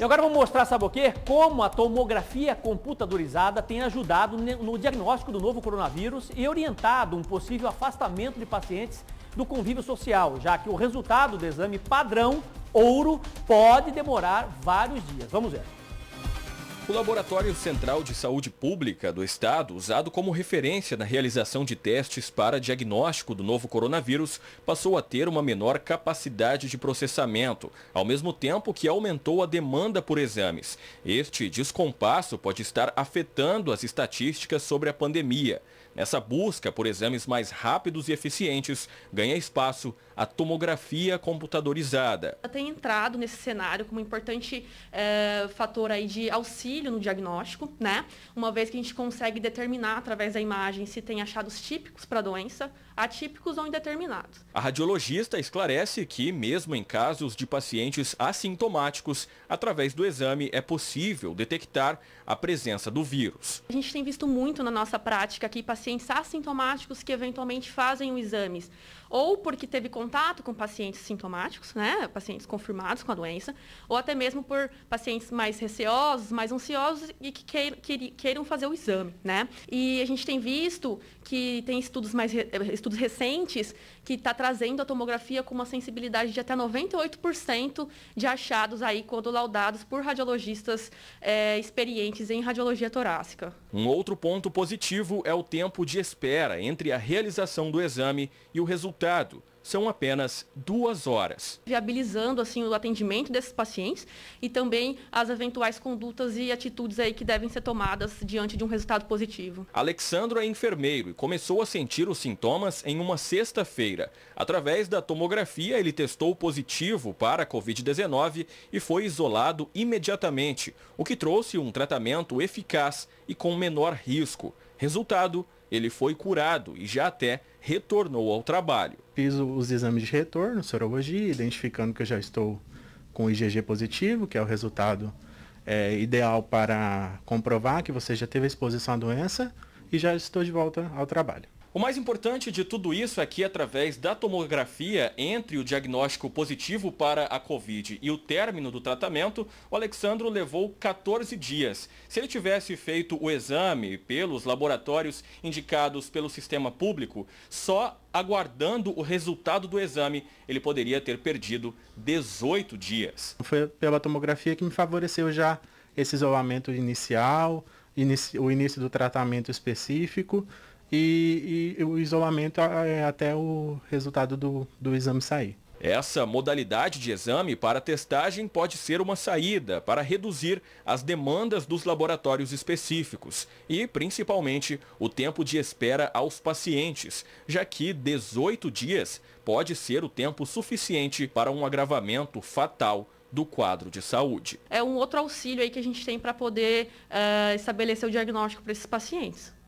E agora vou mostrar, sabe o quê? Como a tomografia computadorizada tem ajudado no diagnóstico do novo coronavírus e orientado um possível afastamento de pacientes do convívio social, já que o resultado do exame padrão ouro pode demorar vários dias. Vamos ver. O Laboratório Central de Saúde Pública do Estado, usado como referência na realização de testes para diagnóstico do novo coronavírus, passou a ter uma menor capacidade de processamento, ao mesmo tempo que aumentou a demanda por exames. Este descompasso pode estar afetando as estatísticas sobre a pandemia. Essa busca por exames mais rápidos e eficientes ganha espaço a tomografia computadorizada. Tem entrado nesse cenário como um importante é, fator aí de auxílio no diagnóstico, né? Uma vez que a gente consegue determinar através da imagem se tem achados típicos para a doença, atípicos ou indeterminados. A radiologista esclarece que, mesmo em casos de pacientes assintomáticos, através do exame é possível detectar a presença do vírus. A gente tem visto muito na nossa prática que pacientes pacientes assintomáticos que eventualmente fazem os exames, ou porque teve contato com pacientes sintomáticos, né, pacientes confirmados com a doença, ou até mesmo por pacientes mais receosos, mais ansiosos e que queiram fazer o exame, né? E a gente tem visto que tem estudos mais eh, estudos recentes que está trazendo a tomografia com uma sensibilidade de até 98% de achados aí quando laudados por radiologistas é, experientes em radiologia torácica. Um outro ponto positivo é o tempo tempo de espera entre a realização do exame e o resultado são apenas duas horas. Viabilizando assim o atendimento desses pacientes e também as eventuais condutas e atitudes aí que devem ser tomadas diante de um resultado positivo. Alexandro é enfermeiro e começou a sentir os sintomas em uma sexta-feira. Através da tomografia, ele testou positivo para a Covid-19 e foi isolado imediatamente, o que trouxe um tratamento eficaz e com menor risco. Resultado, ele foi curado e já até retornou ao trabalho. Fiz os exames de retorno, sorologia, identificando que eu já estou com IgG positivo, que é o resultado é, ideal para comprovar que você já teve exposição à doença e já estou de volta ao trabalho. O mais importante de tudo isso é que, através da tomografia entre o diagnóstico positivo para a Covid e o término do tratamento, o Alexandro levou 14 dias. Se ele tivesse feito o exame pelos laboratórios indicados pelo sistema público, só aguardando o resultado do exame, ele poderia ter perdido 18 dias. Foi pela tomografia que me favoreceu já esse isolamento inicial, o início do tratamento específico e, e o isolamento é, até o resultado do, do exame sair. Essa modalidade de exame para testagem pode ser uma saída para reduzir as demandas dos laboratórios específicos e, principalmente, o tempo de espera aos pacientes, já que 18 dias pode ser o tempo suficiente para um agravamento fatal do quadro de saúde. É um outro auxílio aí que a gente tem para poder uh, estabelecer o diagnóstico para esses pacientes.